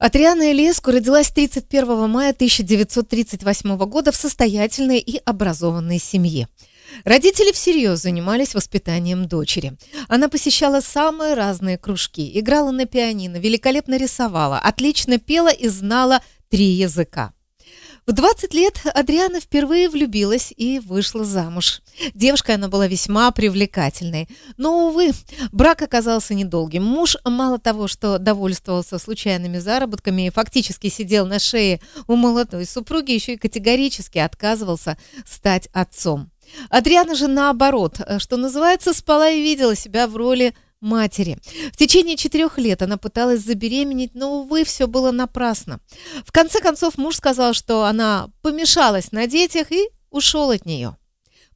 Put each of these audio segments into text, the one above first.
Атриана Элеску родилась 31 мая 1938 года в состоятельной и образованной семье. Родители всерьез занимались воспитанием дочери. Она посещала самые разные кружки, играла на пианино, великолепно рисовала, отлично пела и знала три языка. В 20 лет Адриана впервые влюбилась и вышла замуж. Девушка она была весьма привлекательной. Но, увы, брак оказался недолгим. Муж мало того, что довольствовался случайными заработками и фактически сидел на шее у молодой супруги, еще и категорически отказывался стать отцом. Адриана же наоборот, э, что называется, спала и видела себя в роли матери. В течение четырех лет она пыталась забеременеть, но, увы, все было напрасно. В конце концов, муж сказал, что она помешалась на детях и ушел от нее.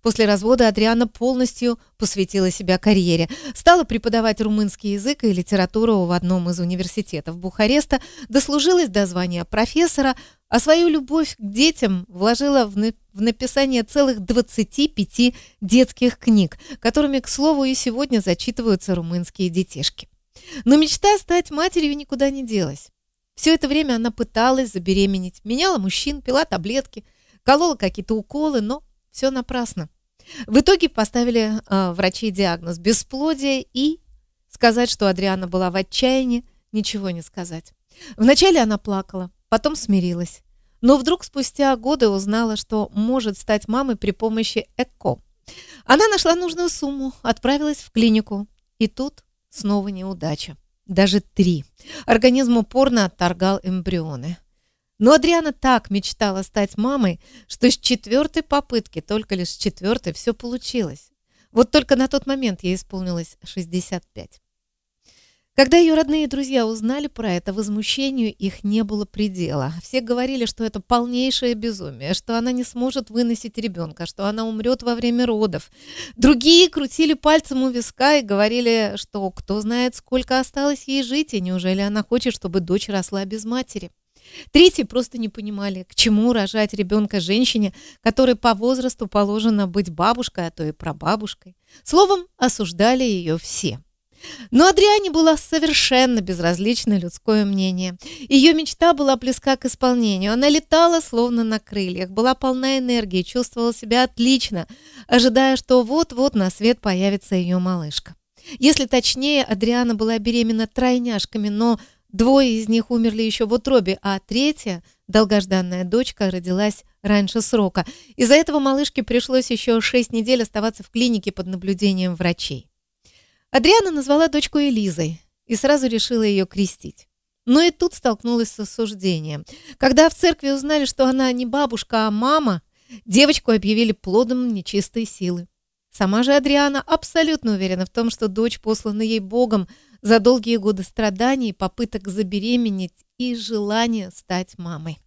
После развода Адриана полностью посвятила себя карьере. Стала преподавать румынский язык и литературу в одном из университетов Бухареста, дослужилась до звания профессора, а свою любовь к детям вложила в в написание целых 25 детских книг, которыми, к слову, и сегодня зачитываются румынские детишки. Но мечта стать матерью никуда не делась. Все это время она пыталась забеременеть, меняла мужчин, пила таблетки, колола какие-то уколы, но все напрасно. В итоге поставили э, а, врачи диагноз бесплодие и сказать, что Адриана была в отчаянии, ничего не сказать. Вначале она плакала, потом смирилась но вдруг спустя годы узнала, что может стать мамой при помощи ЭКО. Она нашла нужную сумму, отправилась в клинику. И тут снова неудача. Даже три. Организм упорно отторгал эмбрионы. Но Адриана так мечтала стать мамой, что с четвертой попытки, только лишь с четвертой, все получилось. Вот только на тот момент ей исполнилось 65. Когда ее родные и друзья узнали про это, возмущению их не было предела. Все говорили, что это полнейшее безумие, что она не сможет выносить ребенка, что она умрет во время родов. Другие крутили пальцем у виска и говорили, что кто знает, сколько осталось ей жить, и неужели она хочет, чтобы дочь росла без матери. Третьи просто не понимали, к чему рожать ребенка женщине, которой по возрасту положено быть бабушкой, а то и прабабушкой. Словом, осуждали ее все. Но Адриане было совершенно безразлично людское мнение. Ее мечта была близка к исполнению. Она летала словно на крыльях, была полна энергии, чувствовала себя отлично, ожидая, что вот-вот на свет появится ее малышка. Если точнее, Адриана была беременна тройняшками, но двое из них умерли еще в утробе, а третья, долгожданная дочка, родилась раньше срока. Из-за этого малышке пришлось еще шесть недель оставаться в клинике под наблюдением врачей. Адриана назвала дочку Элизой и сразу решила ее крестить. Но и тут столкнулась с осуждением. Когда в церкви узнали, что она не бабушка, а мама, девочку объявили плодом нечистой силы. Сама же Адриана абсолютно уверена в том, что дочь послана ей Богом за долгие годы страданий, попыток забеременеть и желание стать мамой.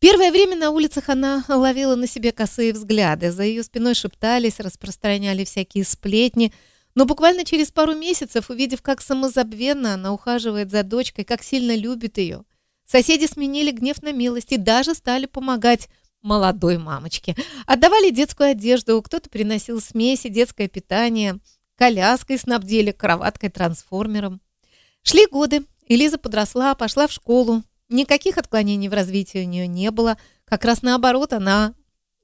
Первое время на улицах она ловила на себе косые взгляды. За ее спиной шептались, распространяли всякие сплетни – но буквально через пару месяцев, увидев, как самозабвенно она ухаживает за дочкой, как сильно любит ее, соседи сменили гнев на милость и даже стали помогать молодой мамочке. Отдавали детскую одежду, кто-то приносил смеси, детское питание, коляской снабдили, кроваткой, трансформером. Шли годы, Элиза подросла, пошла в школу. Никаких отклонений в развитии у нее не было. Как раз наоборот, она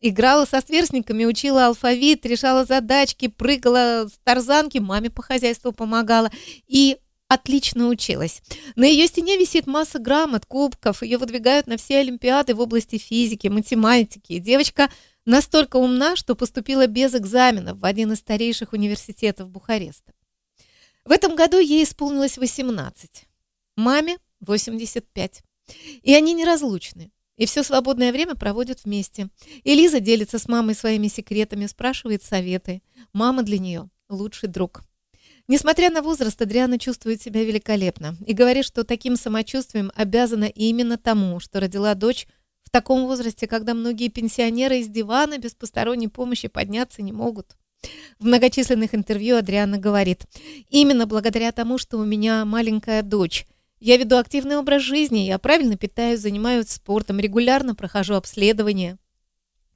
Играла со сверстниками, учила алфавит, решала задачки, прыгала с тарзанки, маме по хозяйству помогала. И отлично училась. На ее стене висит масса грамот, кубков. Ее выдвигают на все олимпиады в области физики, математики. Девочка настолько умна, что поступила без экзаменов в один из старейших университетов Бухареста. В этом году ей исполнилось 18, маме 85. И они неразлучны и все свободное время проводят вместе. И делится с мамой своими секретами, спрашивает советы. Мама для нее лучший друг. Несмотря на возраст, Адриана чувствует себя великолепно и говорит, что таким самочувствием обязана именно тому, что родила дочь в таком возрасте, когда многие пенсионеры из дивана без посторонней помощи подняться не могут. В многочисленных интервью Адриана говорит, «Именно благодаря тому, что у меня маленькая дочь, я веду активный образ жизни, я правильно питаюсь, занимаюсь спортом, регулярно прохожу обследование.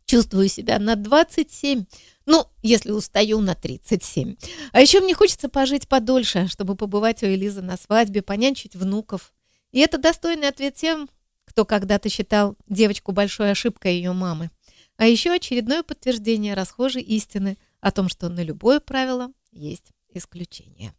Чувствую себя на 27, ну, если устаю, на 37. А еще мне хочется пожить подольше, чтобы побывать у Элизы на свадьбе, понянчить внуков. И это достойный ответ тем, кто когда-то считал девочку большой ошибкой ее мамы. А еще очередное подтверждение расхожей истины о том, что на любое правило есть исключение.